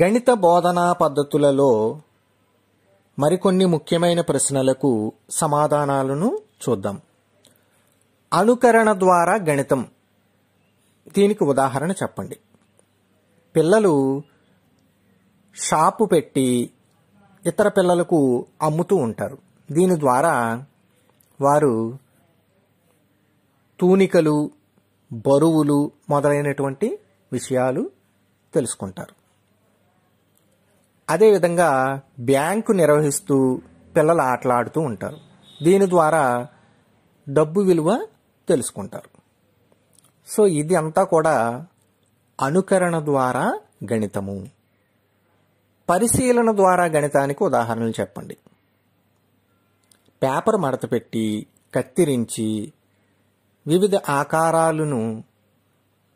గణిత బోధనా పద్ధతులలో మరికొన్ని ముఖ్యమైన ప్రశ్నలకు సమాధానాలను చూద్దాం అనుకరణ ద్వారా గణితం దీనికి ఉదాహరణ చెప్పండి పిల్లలు షాపు పెట్టి ఇతర పిల్లలకు అమ్ముతూ ఉంటారు దీని ద్వారా వారు తూనికలు బరువులు మొదలైనటువంటి విషయాలు తెలుసుకుంటారు అదేవిధంగా బ్యాంకు నిర్వహిస్తూ పిల్లలు ఆటలాడుతూ ఉంటారు దీని ద్వారా డబ్బు విలువ తెలుసుకుంటారు సో ఇది అంతా కూడా అనుకరణ ద్వారా గణితము పరిశీలన ద్వారా గణితానికి ఉదాహరణలు చెప్పండి పేపర్ మడతపెట్టి కత్తిరించి వివిధ ఆకారాలను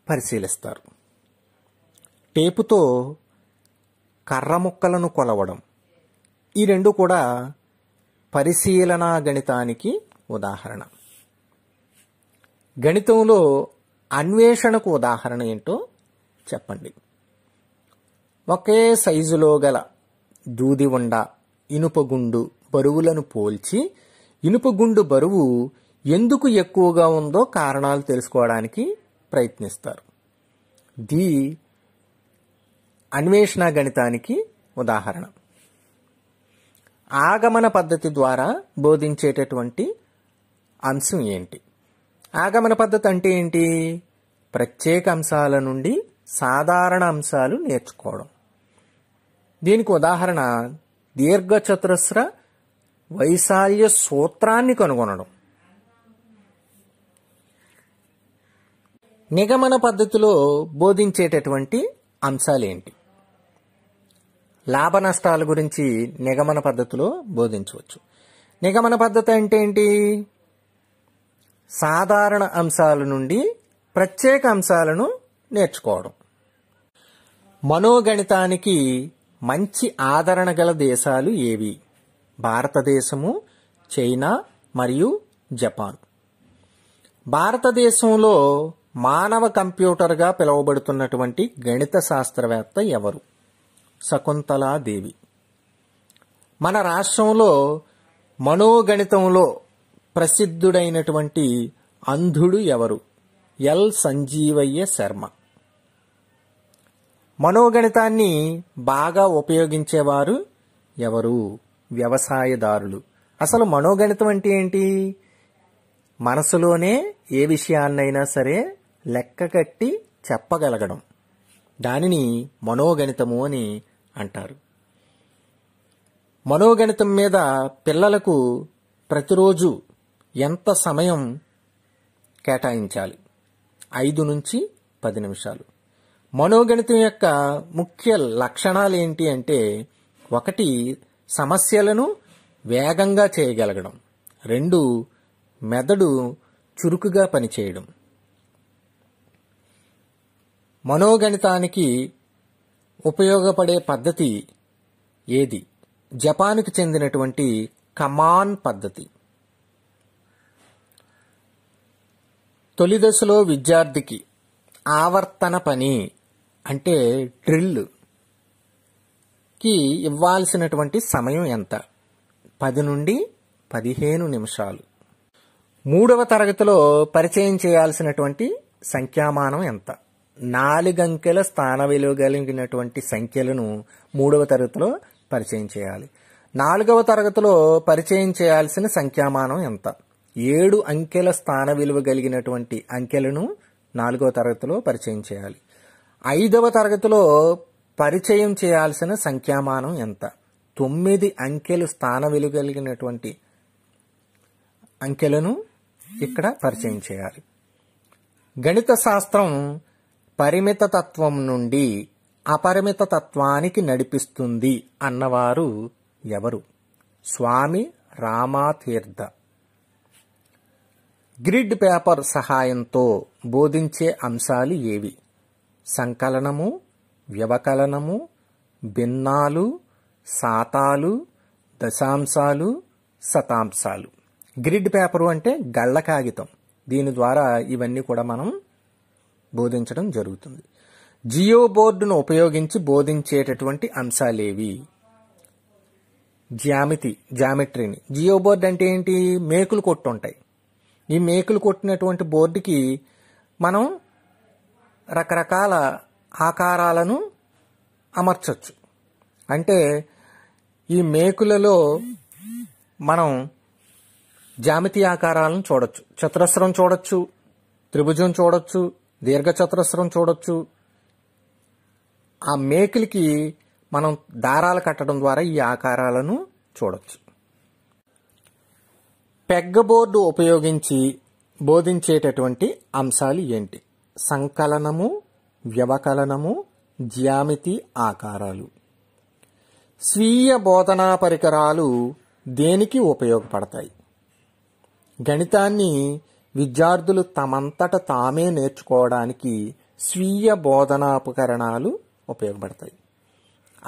పరిశీలిస్తారు టేపుతో కర్ర ముక్కలను కొలవడం ఈ రెండు కూడా పరిశీలన గణితానికి ఉదాహరణ గణితంలో అన్వేషణకు ఉదాహరణ ఏంటో చెప్పండి ఒకే సైజులో గల దూది ఉండ ఇనుపగుండు బరువులను పోల్చి ఇనుపగుండు బరువు ఎందుకు ఎక్కువగా ఉందో కారణాలు తెలుసుకోవడానికి ప్రయత్నిస్తారు ది అన్వేషణ గణితానికి ఉదాహరణ ఆగమన పద్ధతి ద్వారా బోధించేటటువంటి అంశం ఏంటి ఆగమన పద్ధతి అంటే ఏంటి ప్రత్యేక అంశాల నుండి సాధారణ అంశాలు నేర్చుకోవడం దీనికి ఉదాహరణ దీర్ఘచతురస్ర వైశాల్య సూత్రాన్ని కనుగొనడం నిగమన పద్ధతిలో బోధించేటటువంటి అంశాలేంటి లాభ నష్టాల గురించి నిగమన పద్ధతిలో బోధించవచ్చు నిగమన పద్ధతి అంటే ఏంటి సాధారణ అంశాల నుండి ప్రత్యేక అంశాలను నేర్చుకోవడం మనోగణితానికి మంచి ఆదరణ గల దేశాలు ఏవి భారతదేశము చైనా మరియు జపాన్ భారతదేశంలో మానవ కంప్యూటర్గా పిలువబడుతున్నటువంటి గణిత శాస్త్రవేత్త ఎవరు శకుంతలాదేవి మన రాష్ట్రంలో మనోగణితంలో ప్రసిద్ధుడైనటువంటి అంధుడు ఎవరు ఎల్ సంజీవయ్య శర్మ మనోగణితాన్ని బాగా ఉపయోగించేవారు ఎవరు వ్యవసాయదారులు అసలు మనోగణితం అంటే ఏంటి మనసులోనే ఏ విషయాన్నైనా సరే లెక్క కట్టి చెప్పగలగడం దానిని మనోగణితము అని అంటారు మనోగణితం మీద పిల్లలకు ప్రతిరోజు ఎంత సమయం కేటాయించాలి ఐదు నుంచి పది నిమిషాలు మనోగణితం యొక్క ముఖ్య లక్షణాలు ఏంటి అంటే ఒకటి సమస్యలను వేగంగా చేయగలగడం రెండు మెదడు చురుకుగా పనిచేయడం మనోగణితానికి ఉపయోగపడే పద్ధతి ఏది జపాన్కు చెందినటువంటి కమాన్ పద్ధతి తొలి దశలో విద్యార్థికి ఆవర్తన పని అంటే డ్రిల్ కి ఇవ్వాల్సినటువంటి సమయం ఎంత పది నుండి పదిహేను నిమిషాలు మూడవ తరగతిలో పరిచయం చేయాల్సినటువంటి సంఖ్యామానం ఎంత నాలుగంకెల స్థాన విలువ కలిగినటువంటి సంఖ్యలను మూడవ తరగతిలో పరిచయం చేయాలి నాలుగవ తరగతిలో పరిచయం చేయాల్సిన సంఖ్యామానం ఎంత ఏడు అంకెల స్థాన విలువ కలిగినటువంటి అంకెలను నాలుగవ తరగతిలో పరిచయం చేయాలి ఐదవ తరగతిలో పరిచయం చేయాల్సిన సంఖ్యామానం ఎంత తొమ్మిది అంకెలు స్థాన విలువ కలిగినటువంటి అంకెలను ఇక్కడ పరిచయం చేయాలి గణిత శాస్త్రం పరిమిత తత్వం నుండి అపరిమిత తత్వానికి నడిపిస్తుంది అన్నవారు ఎవరు స్వామి రామాతీర్థ గ్రిడ్ పేపర్ సహాయంతో బోధించే అంశాలు ఏవి సంకలనము వ్యవకలనము భిన్నాలు శాతాలు దశాంశాలు శతాంశాలు గ్రిడ్ పేపరు అంటే గళ్ళ కాగితం దీని ద్వారా ఇవన్నీ కూడా మనం బోధించడం జరుగుతుంది జియో బోర్డును ఉపయోగించి బోధించేటటువంటి అంశాలేవి జ్యామితి జామెట్రీని జియో బోర్డ్ అంటే ఏంటి మేకులు కొట్టుంటాయి ఈ మేకులు కొట్టినటువంటి బోర్డుకి మనం రకరకాల ఆకారాలను అమర్చవచ్చు అంటే ఈ మేకులలో మనం జామితి ఆకారాలను చూడొచ్చు చతురస్రం చూడొచ్చు త్రిభుజం చూడొచ్చు దీర్ఘచతురస్రం చూడొచ్చు ఆ మేకులకి మనం దారాలు కట్టడం ద్వారా ఈ ఆకారాలను చూడొచ్చు పెగ్గ బోర్డు ఉపయోగించి బోధించేటటువంటి అంశాలు ఏంటి సంకలనము వ్యవకలనము జ్యామితి ఆకారాలు స్వీయ బోధనా పరికరాలు దేనికి ఉపయోగపడతాయి గణితాన్ని విద్యార్థులు తమంతట తామే నేర్చుకోవడానికి స్వీయ బోధనాపకరణాలు ఉపయోగపడతాయి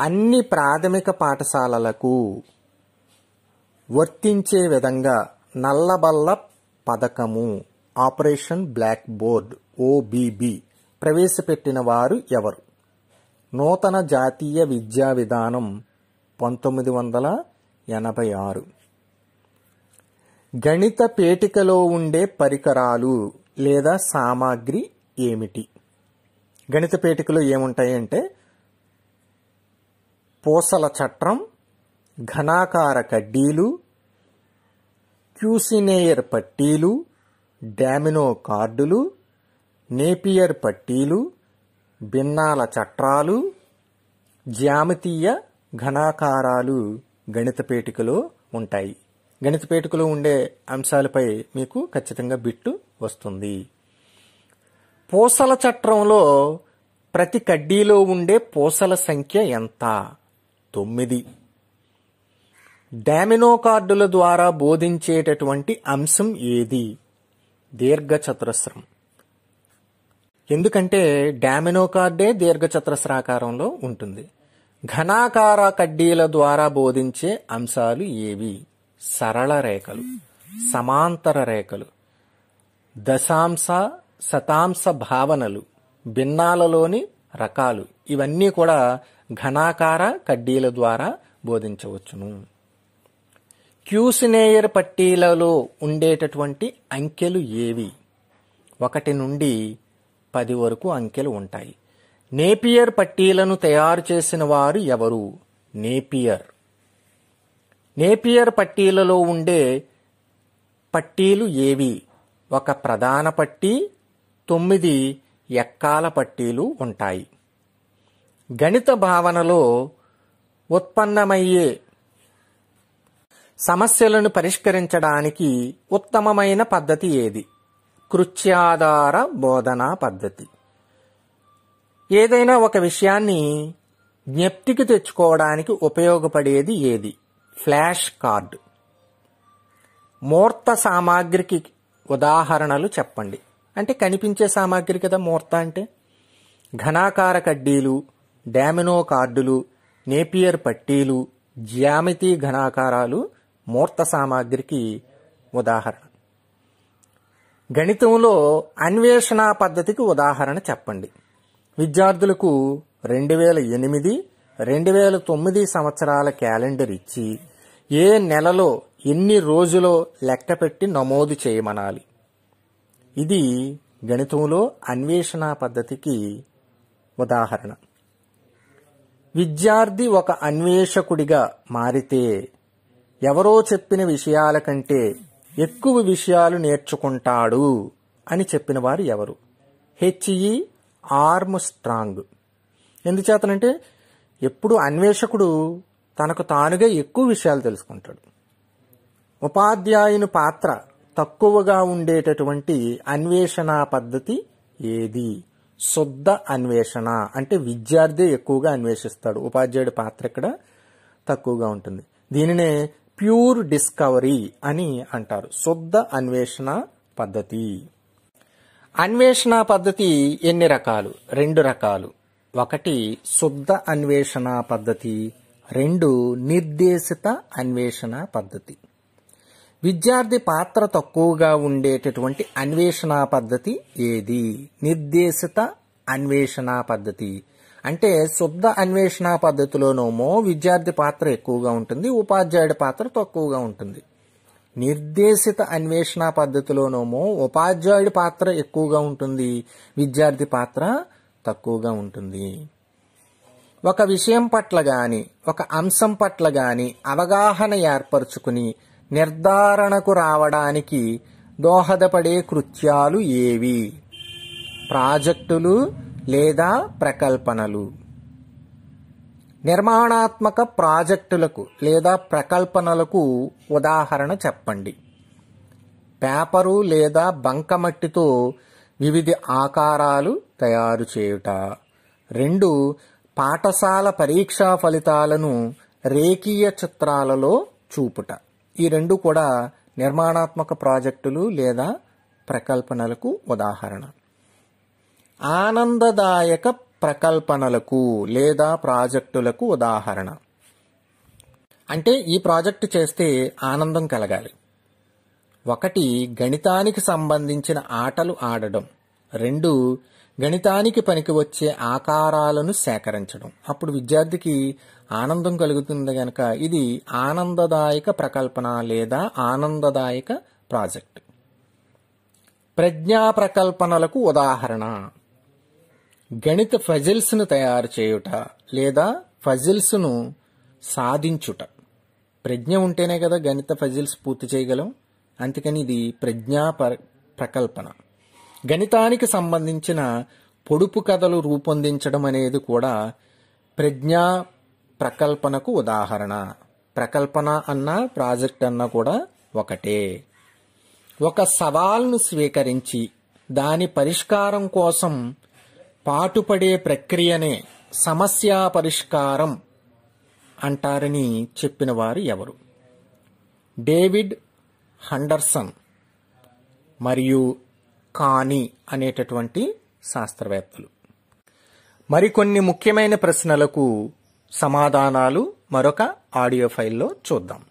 అన్ని ప్రాథమిక పాఠశాలలకు వర్తించే విధంగా నల్లబల్ల పథకము ఆపరేషన్ బ్లాక్ బోర్డ్ ఓబీబీ ప్రవేశపెట్టిన వారు ఎవరు నూతన జాతీయ విద్యా విధానం పంతొమ్మిది వందల ఎనభై ఆరు గణిత పేటికలో ఉండే పరికరాలు లేదా సామాగ్రి ఏమిటి గణిత పేటికలో ఏముంటాయి అంటే పూసల చట్రం ఘనాకార కడ్డీలు క్యూసినేయర్ పట్టీలు డామినో కార్డులు నేపియర్ పట్టీలు భిన్నాల చట్రాలు జ్యామితీయ ఘనాకారాలు గణిత పేటికలో ఉంటాయి గణిత పేటుకలో ఉండే అంశాలపై మీకు ఖచ్చితంగా బిట్టు వస్తుంది పూసల చట్రంలో ప్రతి కడ్డీలో ఉండే పూసల సంఖ్య ఎంత తొమ్మిది డామినో కార్డుల ద్వారా బోధించేటటువంటి అంశం ఏది దీర్ఘచతురస్రం ఎందుకంటే డామినో కార్డే దీర్ఘచతురస్రాకారంలో ఉంటుంది ఘనాకార కడ్డీల ద్వారా బోధించే అంశాలు ఏవి సరళ రేఖలు సమాంతర రేఖలు దశాంశ శతాంశ భావనలు భిన్నాలలోని రకాలు ఇవన్నీ కూడా ఘనాకార కడ్డీల ద్వారా బోధించవచ్చును క్యూసినేయర్ పట్టీలలో ఉండేటటువంటి అంకెలు ఏవి ఒకటి నుండి పది వరకు అంకెలు ఉంటాయి నేపియర్ పట్టీలను తయారు చేసిన వారు ఎవరు నేపియర్ నేపియర్ పట్టీలలో ఉండే పట్టీలు ఏవి ఒక ప్రధాన పట్టీ తొమ్మిది ఎక్కాల పట్టీలు ఉంటాయి గణిత భావనలో ఉత్పన్నమయ్యే సమస్యలను పరిష్కరించడానికి ఉత్తమమైన పద్ధతి ఏది కృత్యాధార బోధనా పద్ధతి ఏదైనా ఒక విషయాన్ని జ్ఞప్తికి తెచ్చుకోవడానికి ఉపయోగపడేది ఏది ఫ్లాష్ కార్డు మూర్త సామాగ్రికి ఉదాహరణలు చెప్పండి అంటే కనిపించే సామాగ్రి కదా మూర్త అంటే ఘనాకార కడ్డీలు డామినో కార్డులు నేపియర్ పట్టీలు జ్యామితి ఘనాకారాలు మూర్త సామాగ్రికి ఉదాహరణ గణితంలో అన్వేషణ పద్ధతికి ఉదాహరణ చెప్పండి విద్యార్థులకు రెండు వేల ఎనిమిది రెండు వేల తొమ్మిది సంవత్సరాల క్యాలెండర్ ఇచ్చి ఏ నెలలో ఎన్ని రోజులో లెక్కపెట్టి నమోదు చేయమనాలి ఇది గణితంలో అన్వేషణ పద్ధతికి ఉదాహరణ విద్యార్థి ఒక అన్వేషకుడిగా మారితే ఎవరో చెప్పిన విషయాల కంటే ఎక్కువ విషయాలు నేర్చుకుంటాడు అని చెప్పిన వారు ఎవరు హెచ్ఈ ఆర్మ్ స్ట్రాంగ్ ఎందుచేతనంటే ఎప్పుడు అన్వేషకుడు తనకు తానుగా ఎక్కువ విషయాలు తెలుసుకుంటాడు ఉపాధ్యాయుని పాత్ర తక్కువగా ఉండేటటువంటి అన్వేషణ పద్ధతి ఏది శుద్ధ అన్వేషణ అంటే విద్యార్థి ఎక్కువగా అన్వేషిస్తాడు ఉపాధ్యాయుడి పాత్ర ఇక్కడ తక్కువగా ఉంటుంది దీనినే ప్యూర్ డిస్కవరీ అని అంటారు శుద్ధ అన్వేషణ పద్ధతి అన్వేషణ పద్ధతి ఎన్ని రకాలు రెండు రకాలు ఒకటి శుద్ధ అన్వేషణ పద్ధతి రెండు నిర్దేశిత అన్వేషణ పద్ధతి విద్యార్థి పాత్ర తక్కువగా ఉండేటటువంటి అన్వేషణ పద్ధతి ఏది నిర్దేశిత అన్వేషణ పద్ధతి అంటే శుద్ధ అన్వేషణ పద్ధతిలోనేమో విద్యార్థి పాత్ర ఎక్కువగా ఉంటుంది ఉపాధ్యాయుడి పాత్ర తక్కువగా ఉంటుంది నిర్దేశిత అన్వేషణ పద్ధతిలోనేమో ఉపాధ్యాయుడి పాత్ర ఎక్కువగా ఉంటుంది విద్యార్థి పాత్ర తక్కువగా ఉంటుంది ఒక విషయం పట్ల గాని ఒక అంశం పట్ల గాని అవగాహన ఏర్పరచుకుని నిర్ధారణకు రావడానికి దోహదపడే కృత్యాలు ఏవి ప్రాజెక్టులు లేదా ప్రకల్పనలు నిర్మాణాత్మక ప్రాజెక్టులకు లేదా ప్రకల్పనలకు ఉదాహరణ చెప్పండి పేపరు లేదా బంకమట్టితో వివిధ ఆకారాలు తయారు చేయుట రెండు పాఠశాల పరీక్షా ఫలితాలను రేఖీయ చిత్రాలలో చూపుట ఈ రెండు కూడా నిర్మాణాత్మక ప్రాజెక్టులు లేదా ప్రకల్పనలకు ఉదాహరణ ఆనందదాయక ప్రకల్పనలకు లేదా ప్రాజెక్టులకు ఉదాహరణ అంటే ఈ ప్రాజెక్టు చేస్తే ఆనందం కలగాలి ఒకటి గణితానికి సంబంధించిన ఆటలు ఆడడం రెండు గణితానికి పనికి వచ్చే ఆకారాలను సేకరించడం అప్పుడు విద్యార్థికి ఆనందం కలుగుతుంది గనక ఇది ఆనందదాయక ప్రకల్పన లేదా ఆనందదాయక ప్రాజెక్ట్ ప్రజ్ఞా ప్రకల్పనలకు ఉదాహరణ గణిత ఫజిల్స్ను తయారు చేయుట లేదా ఫజిల్స్ను సాధించుట ప్రజ్ఞ ఉంటేనే కదా గణిత ఫజిల్స్ పూర్తి చేయగలం అందుకని ఇది ప్రజ్ఞా ప్రకల్పన గణితానికి సంబంధించిన పొడుపు కథలు రూపొందించడం అనేది కూడా ప్రజ్ఞా ప్రకల్పనకు ఉదాహరణ ప్రకల్పన అన్నా ప్రాజెక్ట్ అన్నా కూడా ఒకటే ఒక సవాల్ను స్వీకరించి దాని పరిష్కారం కోసం పాటుపడే ప్రక్రియనే సమస్య పరిష్కారం అంటారని చెప్పిన వారు ఎవరు డేవిడ్ హండర్సన్ మరియు కాని అనేటటువంటి శాస్త్రవేత్తలు మరికొన్ని ముఖ్యమైన ప్రశ్నలకు సమాధానాలు మరొక ఆడియో ఫైల్లో చూద్దాం